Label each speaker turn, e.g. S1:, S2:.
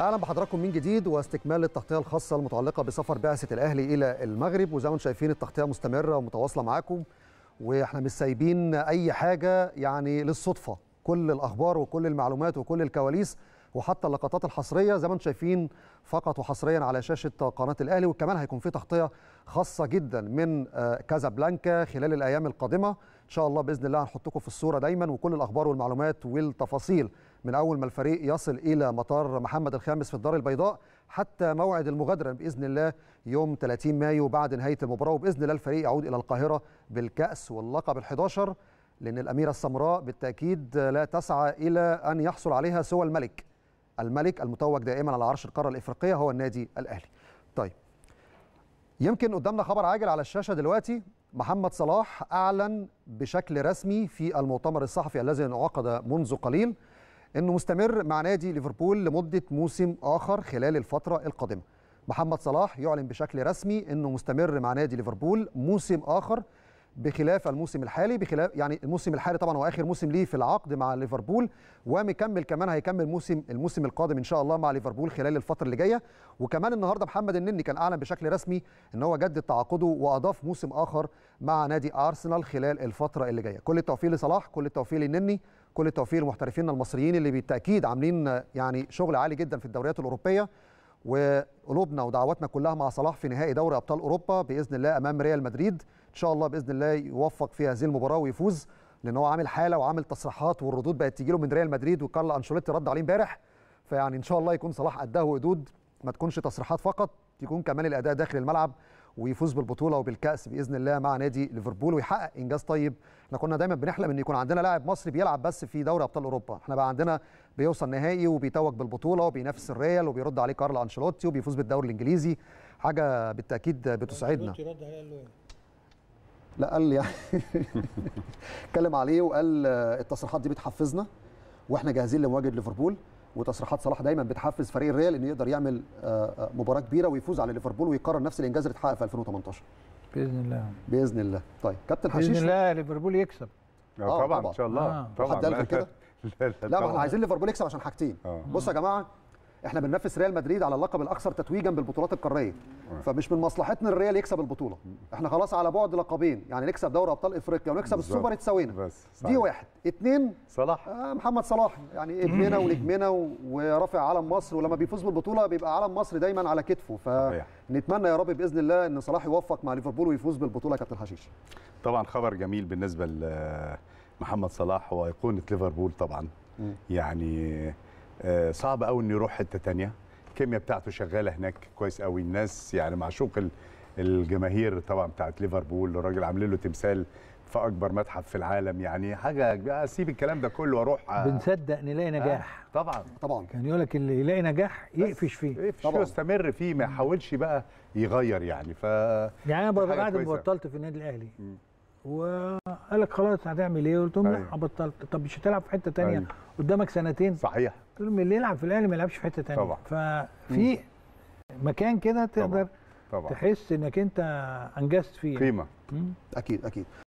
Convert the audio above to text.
S1: اهلا بحضراتكم من جديد واستكمال التغطيه الخاصه المتعلقه بسفر بعثه الاهلي الى المغرب وزي ما انتم شايفين التغطيه مستمره ومتواصله معاكم واحنا مش سايبين اي حاجه يعني للصدفه كل الاخبار وكل المعلومات وكل الكواليس وحتى اللقطات الحصريه زي ما انتم شايفين فقط وحصريا على شاشه قناه الاهلي وكمان هيكون في تغطيه خاصه جدا من آه، كازابلانكا خلال الايام القادمه ان شاء الله باذن الله هنحطكم في الصوره دايما وكل الاخبار والمعلومات والتفاصيل من أول ما الفريق يصل إلى مطار محمد الخامس في الدار البيضاء حتى موعد المغادرة بإذن الله يوم 30 مايو بعد نهاية المباراة وبإذن الله الفريق يعود إلى القاهرة بالكأس واللقب ال11 لأن الأميرة السمراء بالتأكيد لا تسعى إلى أن يحصل عليها سوى الملك الملك المتوج دائما على عرش القارة الإفريقية هو النادي الأهلي طيب يمكن قدامنا خبر عاجل على الشاشة دلوقتي محمد صلاح أعلن بشكل رسمي في المؤتمر الصحفي الذي انعقد منذ قليل انه مستمر مع نادي ليفربول لمده موسم اخر خلال الفتره القادمه محمد صلاح يعلن بشكل رسمي انه مستمر مع نادي ليفربول موسم اخر بخلاف الموسم الحالي بخلاف يعني الموسم الحالي طبعا هو اخر موسم ليه في العقد مع ليفربول ومكمل كمان هيكمل موسم الموسم القادم ان شاء الله مع ليفربول خلال الفتره اللي جايه وكمان النهارده محمد النني كان اعلن بشكل رسمي ان هو جدد تعاقده واضاف موسم اخر مع نادي ارسنال خلال الفتره اللي جايه كل التوفيق لصلاح كل التوفيق للنني كل التوفيق لمحترفينا المصريين اللي بالتاكيد عاملين يعني شغل عالي جدا في الدوريات الاوروبيه وقلوبنا ودعواتنا كلها مع صلاح في نهائي دوري ابطال اوروبا باذن الله امام ريال مدريد ان شاء الله باذن الله يوفق في هذه المباراه ويفوز لان هو عامل حاله وعامل تصريحات والردود بقت تجيله من ريال مدريد وكارل انشيلوتي رد عليه امبارح فيعني ان شاء الله يكون صلاح قدها وقدود ما تكونش تصريحات فقط يكون كمان الاداء داخل الملعب ويفوز بالبطوله وبالكاس باذن الله مع نادي ليفربول ويحقق انجاز طيب احنا كنا دايما بنحلم ان يكون عندنا لاعب مصري بيلعب بس في دوري ابطال اوروبا احنا بقى عندنا بيوصل نهائي وبيتوج بالبطوله وبينافس الريال وبيرد عليه كارل انشيلوتي وبيفوز بالدوري الانجليزي حاجه بالتاكيد بتسعدنا إيه؟ لا قال يعني اتكلم عليه وقال آه، التصريحات دي بتحفزنا واحنا جاهزين لمواجهه ليفربول وتصريحات صلاح دايما بتحفز فريق الريال انه يقدر يعمل آه، آه، مباراه كبيره ويفوز على ليفربول ويقرر نفس الانجاز اللي اتحقق في 2018 باذن الله باذن الله طيب كابتن حشيش باذن الله ليفربول يكسب آه طبعا, آه، ان شاء الله آه. طبعا حد قال كده لا احنا عايزين ليفربول يكسب عشان حاجتين بصوا يا جماعه احنا بننافس ريال مدريد على اللقب الاكثر تتويجا بالبطولات القاريه فمش من مصلحتنا الريال يكسب البطوله احنا خلاص على بعد لقبين يعني نكسب دوري ابطال افريقيا ونكسب السوبر اتساوينا دي واحد اتنين صلاح آه محمد صلاح يعني ابننا ونجمنا ورافع علم مصر ولما بيفوز بالبطوله بيبقى علم مصر دايما على كتفه فنتمنى يا رب باذن الله ان صلاح يوفق مع ليفربول ويفوز بالبطوله يا كابتن حشيش طبعا خبر جميل بالنسبه لمحمد صلاح وايقونه ليفربول طبعا يعني آه، صعب قوي انه يروح حته ثانيه الكيمياء بتاعته شغاله هناك كويس قوي الناس يعني معشوق الجماهير طبعا بتاعت ليفربول الراجل عاملين له تمثال في اكبر متحف في العالم يعني حاجه اسيب آه، الكلام ده كله واروح آه. بنصدق
S2: نلاقي نجاح آه طبعا طبعا كان يقول لك اللي يلاقي نجاح يقفش فيه يقفش فيه يستمر فيه ما يحاولش بقى يغير يعني ف يعني انا بعد ما بطلت في النادي الاهلي وقال لك خلاص هتعمل ايه قلت لهم لا أيوه. بطلت طب مش هتلعب في حته ثانيه أيوه. قدامك سنتين صحيح قلت لهم اللي يلعب في الاهلي يعني ما يلعبش في حته ثانيه طبعا
S1: ففي
S2: مكان كده تقدر طبعا. طبعا. تحس انك انت انجزت فيه يعني. قيمه
S1: اكيد اكيد